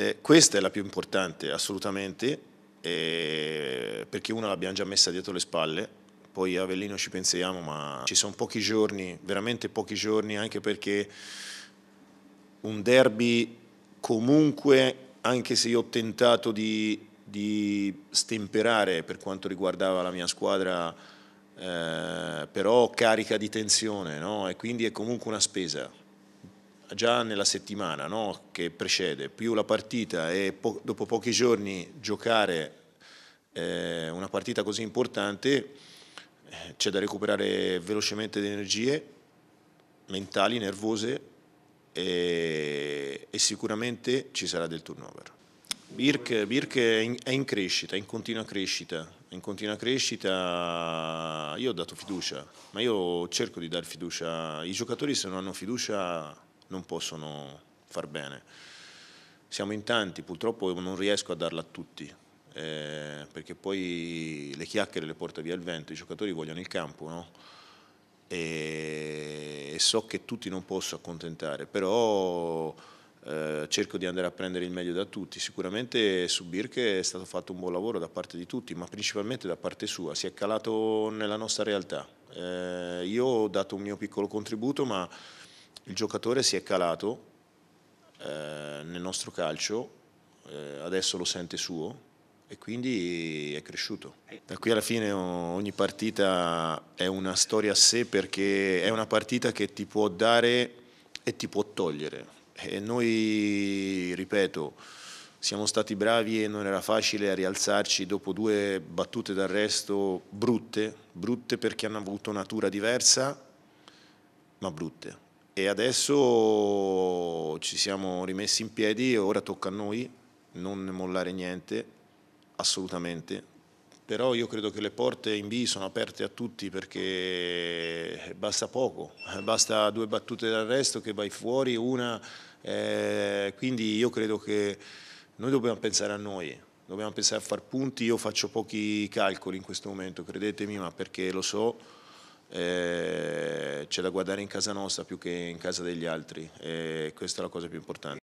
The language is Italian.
Eh, questa è la più importante, assolutamente, eh, perché una l'abbiamo già messa dietro le spalle, poi a Avellino ci pensiamo, ma ci sono pochi giorni, veramente pochi giorni, anche perché un derby comunque, anche se io ho tentato di, di stemperare per quanto riguardava la mia squadra, eh, però carica di tensione no? e quindi è comunque una spesa già nella settimana no, che precede, più la partita e po dopo pochi giorni giocare eh, una partita così importante, eh, c'è da recuperare velocemente le energie mentali, nervose e, e sicuramente ci sarà del turnover. Birk, Birk è, in, è, in, crescita, è in continua crescita, in continua crescita io ho dato fiducia, ma io cerco di dare fiducia, i giocatori se non hanno fiducia non possono far bene. Siamo in tanti, purtroppo non riesco a darla a tutti, eh, perché poi le chiacchiere le porta via il vento, i giocatori vogliono il campo, no? e, e, so che tutti non posso accontentare, però eh, cerco di andare a prendere il meglio da tutti. Sicuramente su Birke è stato fatto un buon lavoro da parte di tutti, ma principalmente da parte sua, si è calato nella nostra realtà. Eh, io ho dato un mio piccolo contributo, ma il giocatore si è calato eh, nel nostro calcio, eh, adesso lo sente suo e quindi è cresciuto. Da qui alla fine ogni partita è una storia a sé perché è una partita che ti può dare e ti può togliere. E noi, ripeto, siamo stati bravi e non era facile rialzarci dopo due battute d'arresto brutte, brutte perché hanno avuto natura diversa, ma brutte e adesso ci siamo rimessi in piedi e ora tocca a noi non mollare niente, assolutamente. Però io credo che le porte in B sono aperte a tutti perché basta poco, basta due battute d'arresto che vai fuori, una. Eh, quindi io credo che noi dobbiamo pensare a noi, dobbiamo pensare a far punti. Io faccio pochi calcoli in questo momento, credetemi, ma perché lo so eh, c'è da guardare in casa nostra più che in casa degli altri e eh, questa è la cosa più importante.